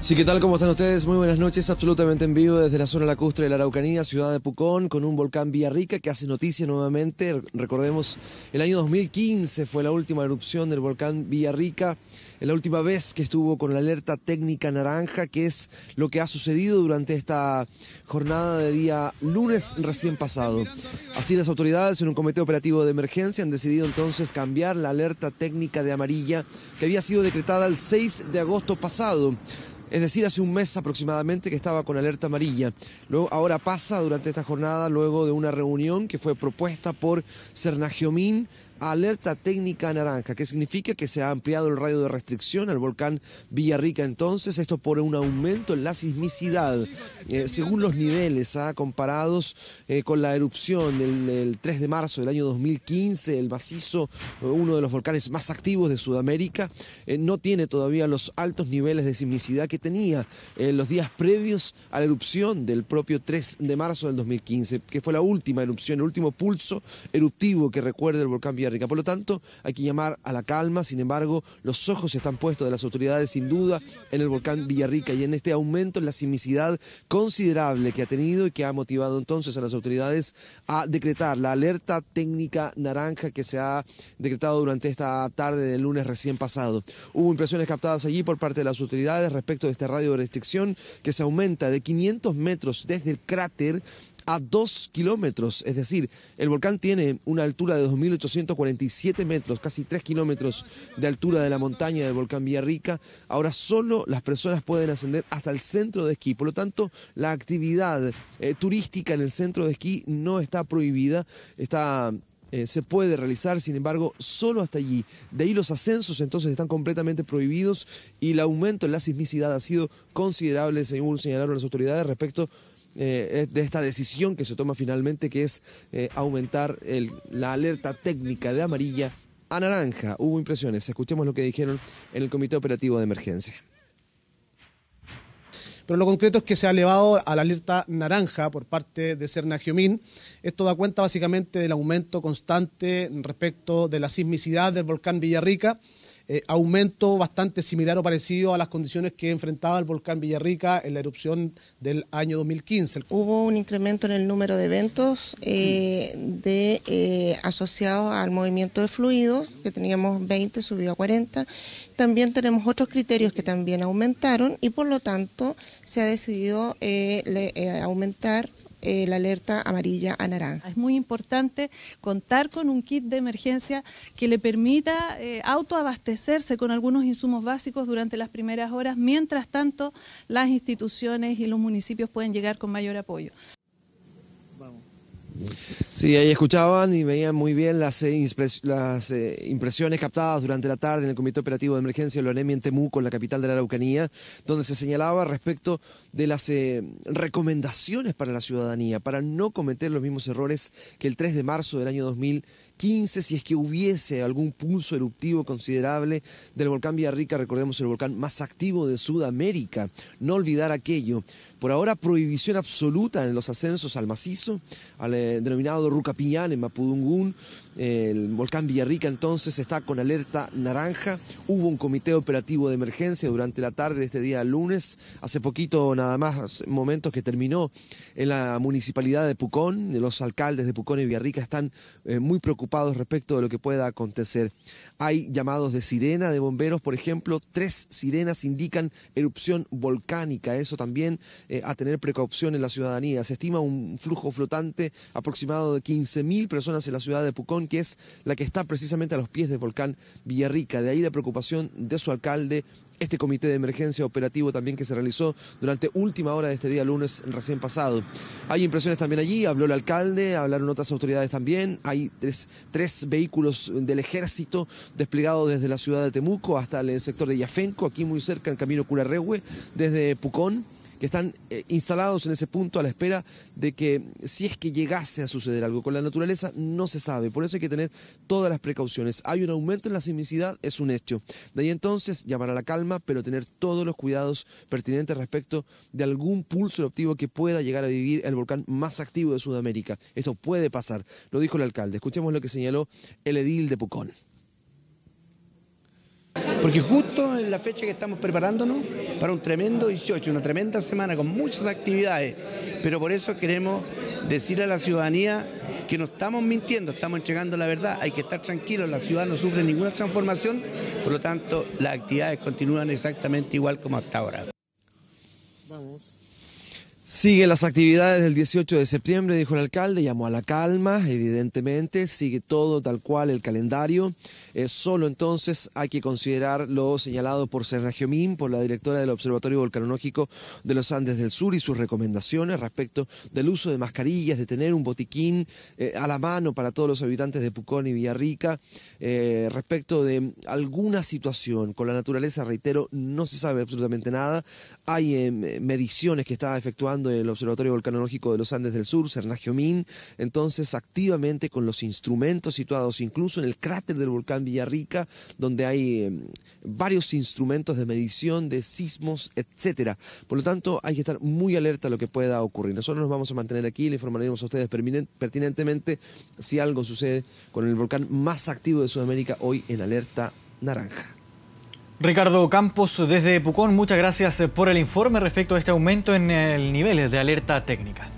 Sí, ¿qué tal? ¿Cómo están ustedes? Muy buenas noches, absolutamente en vivo desde la zona lacustre de la Araucanía, ciudad de Pucón, con un volcán Villarrica que hace noticia nuevamente. Recordemos, el año 2015 fue la última erupción del volcán Villarrica, la última vez que estuvo con la alerta técnica naranja, que es lo que ha sucedido durante esta jornada de día lunes recién pasado. Así las autoridades en un comité operativo de emergencia han decidido entonces cambiar la alerta técnica de amarilla que había sido decretada el 6 de agosto pasado. Es decir, hace un mes aproximadamente que estaba con alerta amarilla. Luego, ahora pasa durante esta jornada, luego de una reunión que fue propuesta por Cernagiomín, alerta técnica naranja, que significa que se ha ampliado el radio de restricción al volcán Villarrica entonces, esto por un aumento en la sismicidad, eh, según los niveles comparados eh, con la erupción del, 3 de marzo del año 2015, el macizo, eh, uno de los volcanes más activos de Sudamérica, no tiene todavía los altos niveles de sismicidad que tenía en eh, los días previos a la erupción del propio 3 de marzo del 2015, que fue la última erupción, el último pulso eruptivo que recuerda el volcán Villarrica. Por lo tanto, hay que llamar a la calma, sin embargo, los ojos están puestos de las autoridades sin duda en el volcán Villarrica y en este aumento en la simicidad considerable que ha tenido y que ha motivado entonces a las autoridades a decretar la alerta técnica naranja que se ha decretado durante esta tarde del lunes recién pasado. Hubo impresiones captadas allí por parte de las autoridades respecto de esta radio de restricción que se aumenta de 500 metros desde el cráter a 2 kilómetros. Es decir, el volcán tiene una altura de 2.847 metros, casi 3 kilómetros de altura de la montaña del volcán Villarrica. Ahora solo las personas pueden ascender hasta el centro de esquí. Por lo tanto, la actividad eh, turística en el centro de esquí no está prohibida, está eh, se puede realizar, sin embargo, solo hasta allí. De ahí los ascensos entonces están completamente prohibidos y el aumento en la sismicidad ha sido considerable, según señalaron las autoridades, respecto eh, de esta decisión que se toma finalmente, que es eh, aumentar la alerta técnica de amarilla a naranja. Hubo impresiones. Escuchemos lo que dijeron en el Comité Operativo de Emergencia. Pero lo concreto es que se ha elevado a la alerta naranja por parte de Giomín. Esto da cuenta básicamente del aumento constante respecto de la sismicidad del volcán Villarrica eh, aumento bastante similar o parecido a las condiciones que enfrentaba el volcán Villarrica en la erupción del año 2015. Hubo un incremento en el número de eventos eh, de, eh, asociados al movimiento de fluidos, que teníamos 20, subió a 40. También tenemos otros criterios que también aumentaron y por lo tanto se ha decidido aumentar eh, la alerta amarilla a naranja. Es muy importante contar con un kit de emergencia que le permita eh, autoabastecerse con algunos insumos básicos durante las primeras horas, mientras tanto las instituciones y los municipios pueden llegar con mayor apoyo. Vamos. Sí, ahí escuchaban y veían muy bien las, eh, las eh, impresiones captadas durante la tarde en el Comité Operativo de Emergencia de Lonem en Temuco, en la capital de la Araucanía, donde se señalaba respecto de las eh, recomendaciones para la ciudadanía para no cometer los mismos errores que el 3 de marzo del año 2015, si es que hubiese algún pulso eruptivo considerable del volcán Villarrica, recordemos el volcán más activo de Sudamérica. No olvidar aquello. Por ahora, prohibición absoluta en los ascensos al macizo, al denominado Ruca Rucapiñán, en Mapudungún, el volcán Villarrica entonces está con alerta naranja. Hubo un comité operativo de emergencia durante la tarde de este día lunes, hace poquito nada más momentos que terminó en la municipalidad de Pucón. Los alcaldes de Pucón y Villarrica están eh, muy preocupados respecto de lo que pueda acontecer. Hay llamados de sirena de bomberos, por ejemplo, tres sirenas indican erupción volcánica. Eso también eh, a tener precaución en la ciudadanía. Se estima un flujo flotante aproximado de 15.000 personas en la ciudad de Pucón, que es la que está precisamente a los pies del volcán Villarrica. De ahí la preocupación de su alcalde, este comité de emergencia operativo también que se realizó durante última hora de este día lunes recién pasado. Hay impresiones también allí, habló el alcalde, hablaron otras autoridades también, hay tres, vehículos del ejército desplegados desde la ciudad de Temuco hasta el sector de Yafenco, aquí muy cerca en camino Curarrehue, desde Pucón que están eh, instalados en ese punto a la espera de que si es que llegase a suceder algo con la naturaleza, no se sabe. Por eso hay que tener todas las precauciones. Hay un aumento en la simicidad, es un hecho. De ahí entonces llamar a la calma, pero tener todos los cuidados pertinentes respecto de algún pulso eruptivo que pueda llegar a vivir el volcán más activo de Sudamérica. Esto puede pasar, lo dijo el alcalde. Escuchemos lo que señaló el edil de Pucón porque justo en la fecha que estamos preparándonos para un tremendo 18, una tremenda semana con muchas actividades, pero por eso queremos decir a la ciudadanía que no estamos mintiendo, estamos entregando la verdad, hay que estar tranquilos, la ciudad no sufre ninguna transformación, por lo tanto las actividades continúan exactamente igual como hasta ahora. Vamos. Sigue las actividades del 18 de septiembre, dijo el alcalde, llamó a la calma, evidentemente, sigue todo tal cual el calendario. solo entonces hay que considerar lo señalado por Sergio Mín por la directora del Observatorio Volcanológico de los Andes del Sur y sus recomendaciones respecto del uso de mascarillas, de tener un botiquín eh, a la mano para todos los habitantes de Pucón y Villarrica, eh, respecto de alguna situación con la naturaleza, reitero, no se sabe absolutamente nada. Hay eh, mediciones que está efectuando el Observatorio Volcanológico de los Andes del Sur, Min. entonces activamente con los instrumentos situados incluso en el cráter del volcán Villarrica, donde hay em, varios instrumentos de medición de sismos, etcétera. Por lo tanto, hay que estar muy alerta a lo que pueda ocurrir. Nosotros nos vamos a mantener aquí, le informaremos a ustedes pertinentemente si algo sucede con el volcán más activo de Sudamérica hoy en alerta naranja. Ricardo Campos, desde Pucón, muchas gracias por el informe respecto a este aumento en el nivel de alerta técnica.